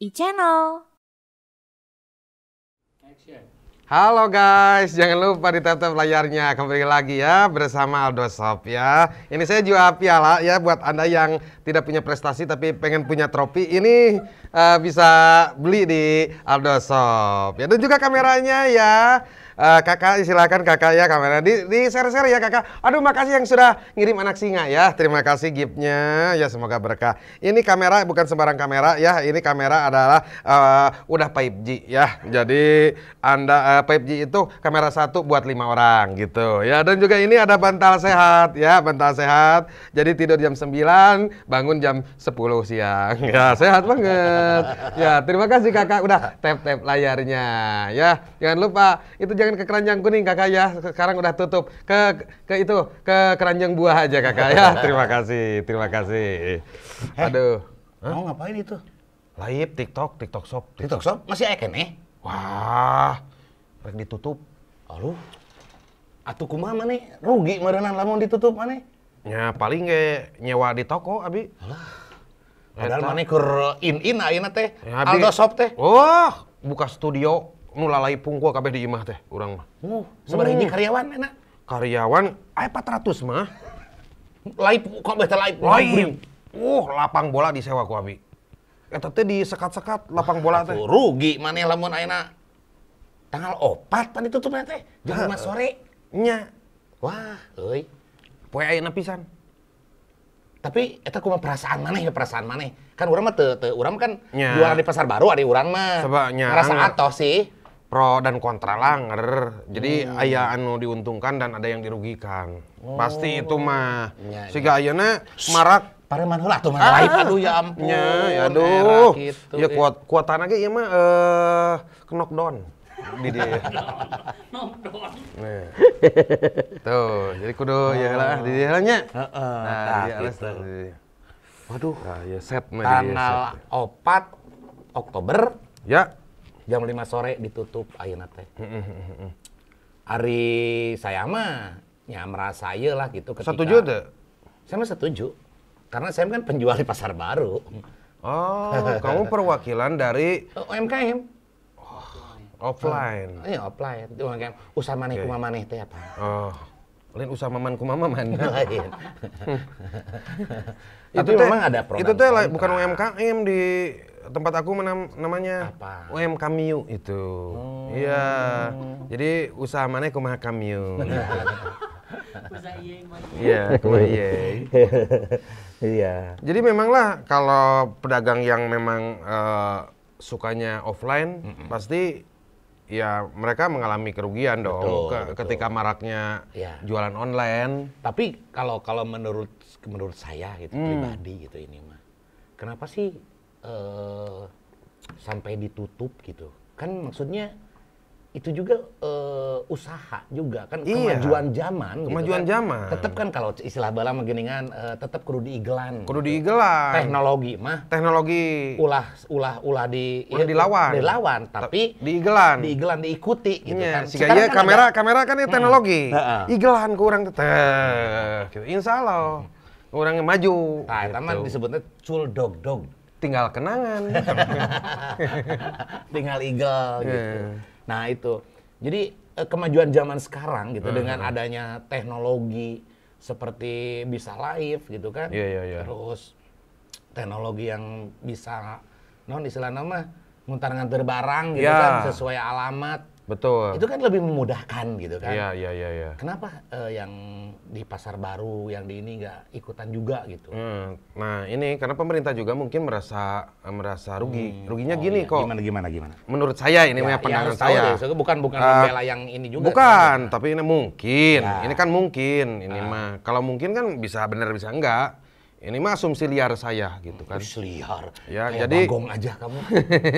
e-channel. Halo guys, jangan lupa tap-tap layarnya kembali lagi ya bersama Aldo Shop ya. Ini saya jual piala ya buat anda yang tidak punya prestasi tapi pengen punya trofi ini uh, bisa beli di Aldo Shop ya dan juga kameranya ya. Uh, kakak silakan kakak ya kamera di, di share share ya kakak. Aduh makasih yang sudah ngirim anak singa ya. Terima kasih giftnya ya semoga berkah. Ini kamera bukan sembarang kamera ya. Ini kamera adalah uh, udah 5G ya. Jadi anda uh, eh, 5G itu kamera satu buat lima orang gitu ya. Dan juga ini ada bantal sehat ya bantal sehat. Jadi tidur jam 9 bangun jam 10 siang. Ya sehat banget. Ya terima kasih kakak udah tap tap layarnya ya. Jangan lupa itu jangan tanyakan ke keranjang kuning kakak ya. Sekarang udah tutup. Ke ke itu ke keranjang buah aja kakak ya. Terima kasih, terima kasih. Hey, eh, Aduh. mau Mau ngapain itu? live TikTok, TikTok Shop. TikTok, TikTok Shop masih eken eh? Wah, rek ditutup. Aduh. Atuh kumaha nih? Rugi merenang lamun ditutup maneh. Ya paling ge nyewa di toko abi. Alah. Padahal mana ke in in ayeuna teh. Ya, Aldo Shop teh. Oh, buka studio nulalai pungku kabeh di imah teh urang mah. Uh, sabaraha ini karyawan enak. Karyawan aya 400 mah. pungku kok teh lain Lai. Uh, lapang bola disewa ku abi. Eta teh di sekat-sekat lapang bola teh. Rugi maneh lamun ayeuna tanggal opat tadi tutup nanti ya jam lima sore. Nya. Wah, euy. Poe ayeuna pisan. Tapi aku mau perasaan mana ya perasaan maneh. Kan urang mah teu teu urang kan ya. jualan di pasar baru ada urang mah. rasa Rasa atos sih pro dan kontra langer. Jadi hmm. ayah anu diuntungkan dan ada yang dirugikan. Oh. Pasti itu mah. Ya, ya. Siga ayeuna marak pareman lah tuh mah ah. aduh ya ampun. Ya, ya aduh. Gitu, ya, ya. kuat kuatan ge ya mah eh knockdown. Di dia. Knockdown. Nah. Tuh, jadi kudu oh. ya lah di dia lah nya. Nah, dia alas gitu. Waduh. Nah, ya set mah Tanggal 4 Oktober. Ya jam 5 sore ditutup ayeuna teh. Ari saya mah ya merasa ya lah gitu ketika Setuju tuh? Saya mah setuju. Karena saya kan penjual di pasar baru. Oh, kamu perwakilan dari UMKM. Oh, offline. Ah, iya, oh, offline. Itu UMKM. Usah maneh okay. kumaha maneh teh apa? Oh. Lain usah maman maman. Lain. Oh, iya. itu memang ada program. Itu teh bukan UMKM di tempat aku menam, namanya Apa? UM Kamiu itu. Oh. Iya. Hmm. Jadi usaha mana mah Kamiu. Iya, Iya. Iya. iya. Jadi memanglah kalau pedagang yang memang uh, sukanya offline mm -mm. pasti ya mereka mengalami kerugian dong ke, betul. ketika maraknya ya. jualan online. Tapi kalau kalau menurut menurut saya gitu hmm. pribadi gitu ini mah. Kenapa sih uh, sampai ditutup gitu kan maksudnya itu juga uh, usaha juga kan iya. kemajuan zaman gitu kemajuan gitu kan. zaman tetap kan kalau istilah bala menggiringan uh, eh, tetap kudu diigelan kudu gitu. diigelan teknologi mah teknologi ulah ulah ulah di ulah ya, dilawan dilawan tapi diigelan diigelan diikuti gitu iya. kan sehingga kan kamera ada, kamera kan ya hmm. teknologi hmm. igelan kurang teteh gitu. insyaallah orang maju nah gitu. disebutnya cool dog dog tinggal kenangan. tinggal eagle iya. gitu. Yeah. Nah, itu. Jadi eh, kemajuan zaman sekarang gitu uh. dengan adanya teknologi seperti bisa live gitu kan. yeah, yeah, Yeah. Terus teknologi yang bisa non istilah nama nguntar nganter barang gitu yeah. kan sesuai alamat Betul. Itu kan lebih memudahkan gitu kan. Iya, iya, iya. Ya. Kenapa uh, yang di pasar baru, yang di ini nggak ikutan juga gitu? Hmm. Nah ini karena pemerintah juga mungkin merasa eh, merasa rugi. Hmm. Ruginya oh, gini iya. kok. Gimana, gimana, gimana? Menurut saya ini ya, punya ya pandangan ya saya. deh, bukan bukan uh, membela yang ini juga. Bukan, gitu kan? tapi ini mungkin. Ya. Ini kan mungkin. Ini uh. mah kalau mungkin kan bisa benar bisa enggak ini mah asumsi liar saya gitu kan. Asumsi liar. Ya, Kayak jadi bagong aja kamu.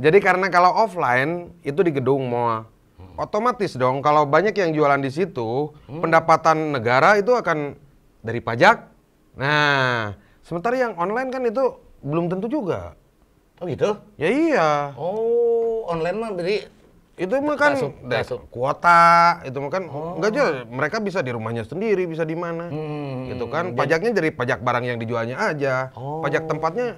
Jadi karena kalau offline itu di gedung mall. Hmm. Otomatis dong kalau banyak yang jualan di situ, hmm. pendapatan negara itu akan dari pajak. Nah, sementara yang online kan itu belum tentu juga. Oh gitu? Ya iya. Oh, online mah jadi itu mah kan eh, kuota itu mah kan oh. enggak aja mereka bisa di rumahnya sendiri bisa di mana hmm, gitu kan pajaknya jadi pajak barang yang dijualnya aja oh. pajak tempatnya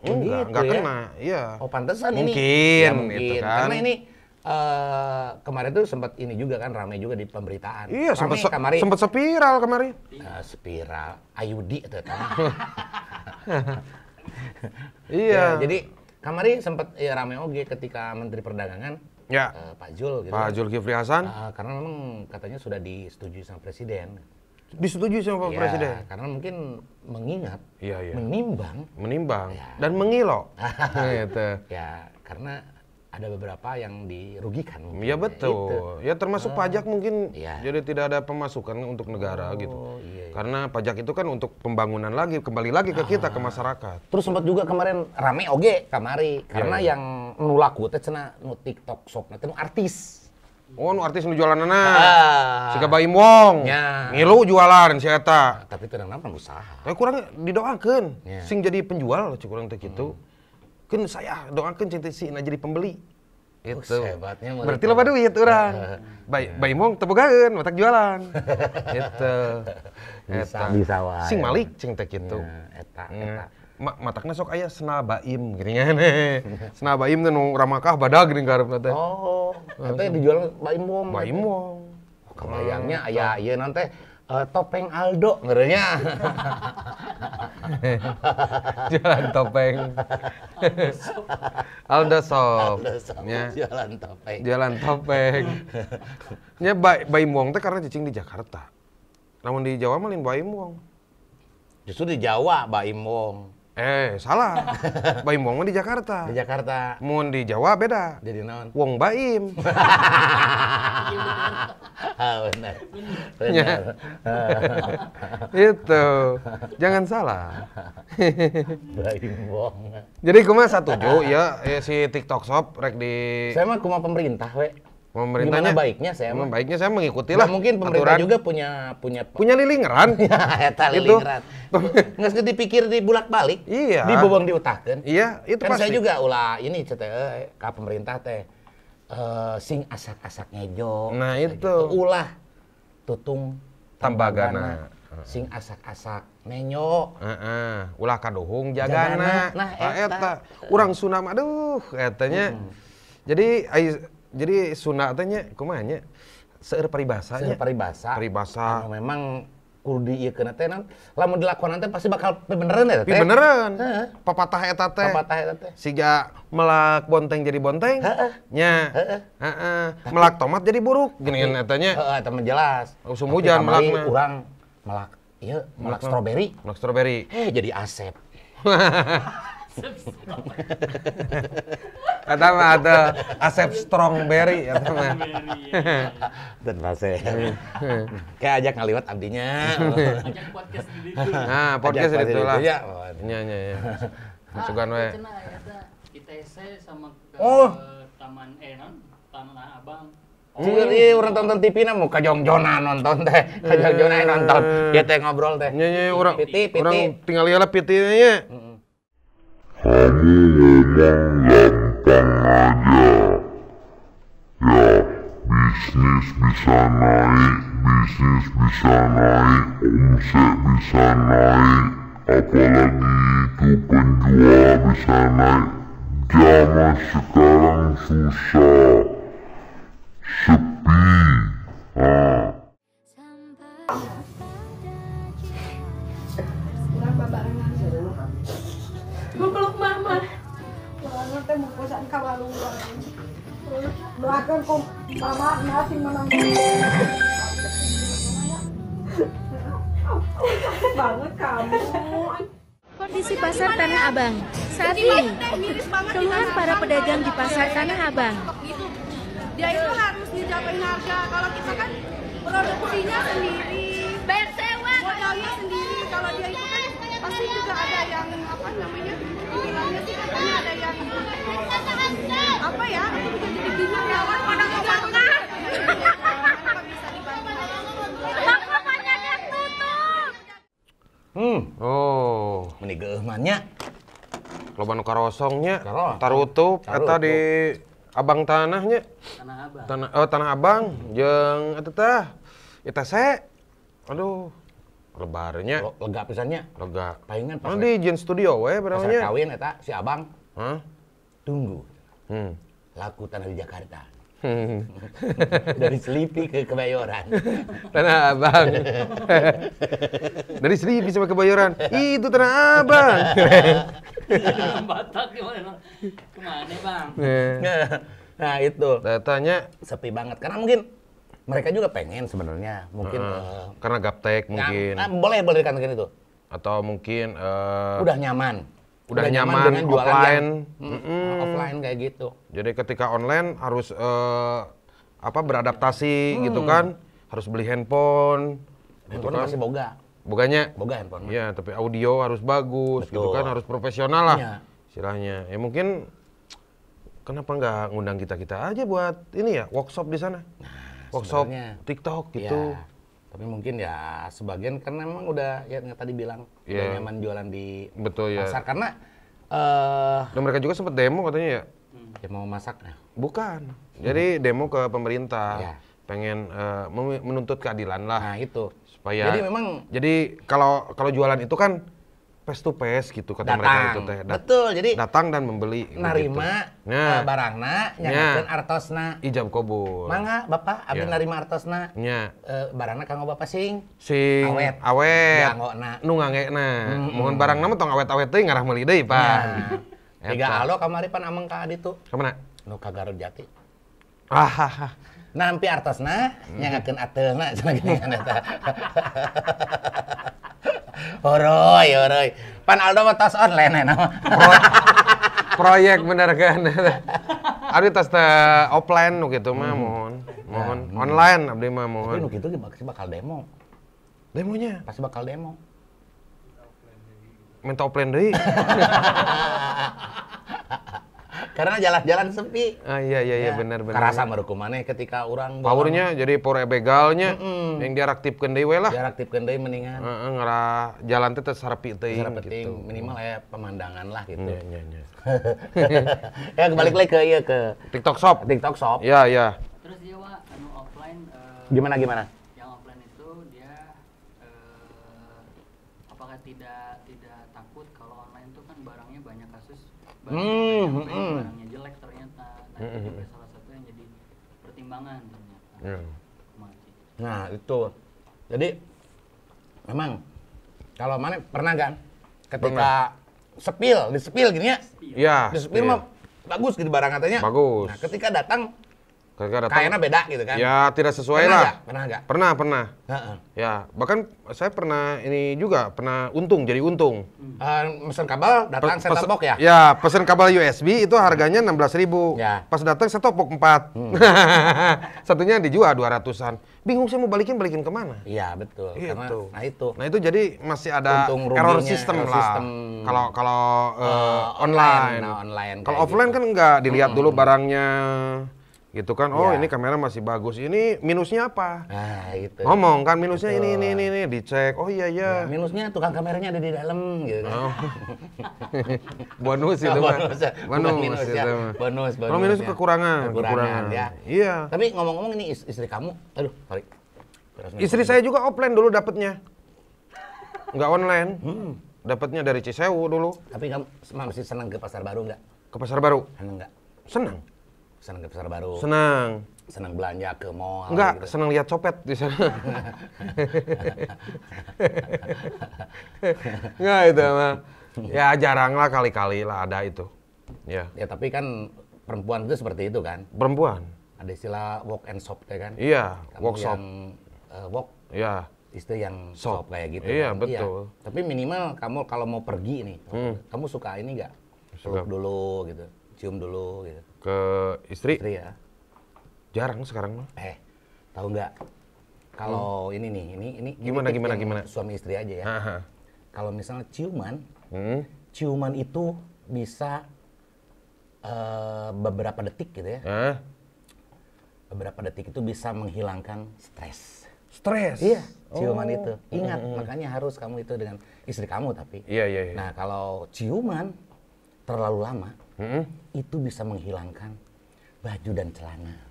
Oh, enggak, gitu enggak ya? kena. Iya. Oh, pantesan mungkin, ini. Ya, gitu mungkin, gitu kan. Karena ini Uh, kemarin tuh sempat ini juga kan ramai juga di pemberitaan. Iya, sempat se kemarin. sempat spiral kemarin. Uh, eh, spiral Ayudi atau Iya. Ya, jadi kemarin sempat ya, ramai oge ketika Menteri Perdagangan ya. Uh, Pak Jul gitu. Pak kan. Jul Kifri Hasan. Uh, karena memang katanya sudah disetujui sama presiden. Disetujui sama Pak ya, Presiden. Karena mungkin mengingat, ya, ya. menimbang, menimbang ya. dan mengilo. gitu. Ya, karena ada beberapa yang dirugikan. Mungkin. Iya, ya betul. Itu. Ya termasuk oh. pajak mungkin ya. jadi tidak ada pemasukan untuk negara oh, gitu. Iya, iya. Karena pajak itu kan untuk pembangunan lagi kembali lagi ke kita ke ah. masyarakat. Terus sempat juga kemarin rame oge kamari karena ya, ya. yang nulaku itu cenah nu TikTok sok teh artis. Oh, nu artis nu jualan anak. Ah. Sika Baim Wong. Ya. Ngilu jualan si Eta. Nah, tapi yang nama usaha. Tapi kurang didoakan. Ya. Sing jadi penjual, cik kurang itu. gitu. Hmm. Kan saya doakan cinta si jadi pembeli. Itu. Oh, hebatnya Berarti lo duit orang. Ya. Baim Bay Wong tepukan, matak jualan. itu. Eta. Bisa, bisa wae. Sing malik cing teh gitu. Ya, eta, eta. Hmm. Ma matakna sok ayah sena baim geuningan. sena baim teh nu ramakah badag gini karepna teh. Oh. Ah, eta dijual baim wong. Baim wong. Oh, kebayangnya ayah iya nanti uh, eh, topeng Aldo ngerinya jalan topeng Aldo Sob ya. jualan topeng jualan topeng ya ba baim wong teh karena cacing di Jakarta namun di Jawa malin baim wong justru di Jawa baim wong Eh, salah. Baim Wong di Jakarta. Di Jakarta. Mun di Jawa beda. Jadi naon? Wong Baim. ah, benar. Ya. Benar. Itu. Jangan salah. Baim Wong. Jadi kuma satu ya, ya si TikTok Shop rek di Saya mah kuma pemerintah we pemerintahnya Gimana baiknya saya mah. baiknya saya mengikuti lah. mungkin pemerintah aturan. juga punya punya punya lilingeran. Ya, eta gitu. lilingeran. Nggak sedih dipikir di bulak balik. Iya. Di Iya, itu kan pasti. saya juga ulah ini cete ke pemerintah teh uh, sing asak-asak ngejo. Nah, itu. Gitu. Ulah tutung tambagana. Sing asak-asak nenyo. Uh -uh. Ulah kaduhung jagana. jagana. Nah, eta. eta. Urang sunam aduh, etanya. Hmm. Jadi jadi sunatnya, tanya kumanya seir paribasa nya. paribasa. Paribasa. Anu memang kudu kena teh nan lamun dilakukan nanti pasti bakal beneran ya teh. Beneran. Papa Papatah eta Papa Papatah eta teh. Siga melak bonteng jadi bonteng. Heeh. Nya. Heeh. Melak tomat jadi buruk. Geuningan eta nya. Heeh, eta jelas. Oh, usum hujan melak mah. Urang melak iya melak stroberi. Melak stroberi. Eh jadi asep. Kata mah ada asep strawberry ya mah. Ya. Dan masih. Iya. Kayak ajak ngaliwat abdinya. Ajak podcast di Nah, podcast di itu lah. Iya, iya, iya. Masukan iya. ah, we. ITC ya, sama ke oh. Taman eh non, Tanah Abang. Oh, iya, iya orang tonton TV nih, mau kajong jongjona nonton teh, kajong kajongjona nonton, eh. dia teh ngobrol teh. Iya, iya, orang, piti, piti. orang tinggal lihat pitinya kamu ngomong gampang aja. Ya, bisnis bisa naik, bisnis bisa naik, omset bisa naik, apalagi itu penjual bisa naik. Zaman sekarang susah, sepi. Ah. nasi banget kamu Kondisi pasar Tanah Abang saat ini keluhan para pedagang di pasar Tanah Abang. Dia itu harus dijamin harga. Kalau kita kan produksinya sendiri, bersewa modalnya sendiri. Kalau dia itu kan pasti juga ada yang apa namanya apa ya, ya Hmm. Oh. Loban karosongnya. Tarutup. Eta di abang tanahnya. Tanah abang. Tanah, oh, tanah abang. Jeng. itu tah. Eta se. Aduh lebarnya lega pisannya lega palingan pas di Jen Studio we pas kawin eta ya, si abang huh? tunggu hmm. laku tanah di Jakarta Hmm. Dari Selipi ke Kebayoran. Tanah Abang. Dari Selipi sampai Kebayoran. Itu Tanah Abang. Batak gimana? Kemana Bang? Iya. Nah itu. Datanya sepi banget. Karena mungkin mereka juga pengen sebenarnya mungkin uh, uh, karena gaptek mungkin nah, boleh boleh dikatakan itu atau mungkin uh, udah nyaman udah, udah nyaman, nyaman dengan offline yang, mm, mm, offline kayak gitu jadi ketika online harus uh, apa beradaptasi hmm. gitu kan harus beli handphone gitu handphone gitu kan. masih boga boganya boga handphone ya tapi audio harus bagus gitu Betul. gitu kan harus profesional lah ya. istilahnya ya mungkin kenapa nggak ngundang kita kita aja buat ini ya workshop di sana nah workshop sebenernya. TikTok gitu. Ya, tapi mungkin ya sebagian karena memang udah ya yang tadi bilang yeah. udah iya. nyaman jualan di Betul, iya. pasar ya. karena eh uh, mereka juga sempat demo katanya ya. ya mau masak. Ya? Bukan. Hmm. Jadi hmm. demo ke pemerintah. Ya. Pengen uh, menuntut keadilan lah. Nah, itu. Supaya Jadi memang Jadi kalau kalau jualan itu kan pes to pes gitu kata datang. mereka itu teh. Dat Betul. Jadi datang dan membeli. Gitu. Narima gitu. nah. Eh, barangna nyanyakeun nah. artosna. Ijab kabul. Mangga Bapak abdi yeah. narima artosna. Nya. Yeah. barangna kanggo Bapak sing. Sing awet. Awet. Janggona. Iya, nu ngangekna. Mm -hmm. Mohon barangna mah tong awet-awet teh ngarah meuli deui, Pak. Iya. Tiga alo kamari pan amang ka adi tuh. mana? Nu ka Garut Jati. Ah, nampi artosna hmm. nyangakeun atelna cenah geuningan eta. Oroy, oroy. Pan Aldo mah tos online ya nama. Pro proyek bener kan. Ari tos offline nu kitu mah mohon. Hmm. Mohon nah, hmm. online abdi mah mohon. Tapi nu kitu pasti bakal demo. Demonya? Pasti bakal demo. Minta offline deui. karena jalan-jalan sepi. Ah iya iya iya ya, benar benar. Karasa ya. merukumane ketika orang powernya jadi power begalnya mm hmm yang kendai deui lah. tip kendai mendingan. Heeh uh, ngara jalan teh sarepi teuing gitu. minimal ya pemandangan lah gitu. Iya iya iya. ya kembali lagi ke iya ke TikTok Shop. TikTok Shop. Iya iya. Terus dia wah anu offline uh, gimana gimana? Yang offline itu dia eh, apakah tidak mm, mm, mm. barangnya jelek ternyata nah mm, itu hmm, hmm. salah satu yang jadi pertimbangan ternyata yeah. Ya. nah itu jadi memang kalau mana pernah kan ketika pernah. sepil di sepil gini ya, ya di sepil mah bagus gitu barang katanya bagus nah ketika datang Ketika datang, Kayaknya beda gitu kan? Ya tidak sesuai pernah lah. Gak? Pernah nggak? Pernah pernah. Uh -uh. Ya bahkan saya pernah ini juga pernah untung jadi untung. Uh, pesen kabel datang Pe topok ya? Ya pesen kabel USB itu harganya enam belas ribu. Ya. Pas datang saya topok empat. Hmm. Satunya dijual dua ratusan. Bingung saya mau balikin balikin kemana? Iya betul. Gitu. Karena, nah itu. Nah itu jadi masih ada untung error system error lah. kalau kalau uh, uh, online. Nah, online kalau offline gitu. kan enggak dilihat hmm. dulu barangnya gitu kan oh ya. ini kamera masih bagus ini minusnya apa nah, itu. ngomong kan minusnya Betul. ini ini ini dicek oh iya iya ya, minusnya tukang kameranya ada di dalam gitu kan oh. bonus itu kan bonus, bonus, bonus ya. bonus kalau minus kekurangan kekurangan, ya iya tapi ngomong-ngomong ini istri kamu aduh sorry istri saya juga offline dulu dapetnya nggak online hmm. dapetnya dari Cisewu dulu tapi kamu masih senang ke pasar baru nggak ke pasar baru senang nggak senang senang ke pasar baru senang senang belanja ke mall enggak gitu. senang lihat copet di sana enggak itu mah ya jarang lah kali-kali lah ada itu ya ya tapi kan perempuan itu seperti itu kan perempuan ada istilah walk and shop ya kan iya Kamu walk shop uh, walk iya istri yang shop, shop kayak gitu iya kan? Iya. betul iya. tapi minimal kamu kalau mau pergi nih hmm. kamu suka ini enggak peluk dulu gitu cium dulu gitu ke istri, istri ya. jarang sekarang mah eh tahu nggak kalau hmm. ini nih ini ini gimana ini gimana gimana suami istri aja ya kalau misalnya ciuman hmm. ciuman itu bisa uh, beberapa detik gitu ya huh? beberapa detik itu bisa menghilangkan stres stres iya ciuman oh. itu ingat hmm, hmm, hmm. makanya harus kamu itu dengan istri kamu tapi iya iya, iya. nah kalau ciuman terlalu lama hmm? itu bisa menghilangkan baju dan celana.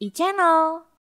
e-channel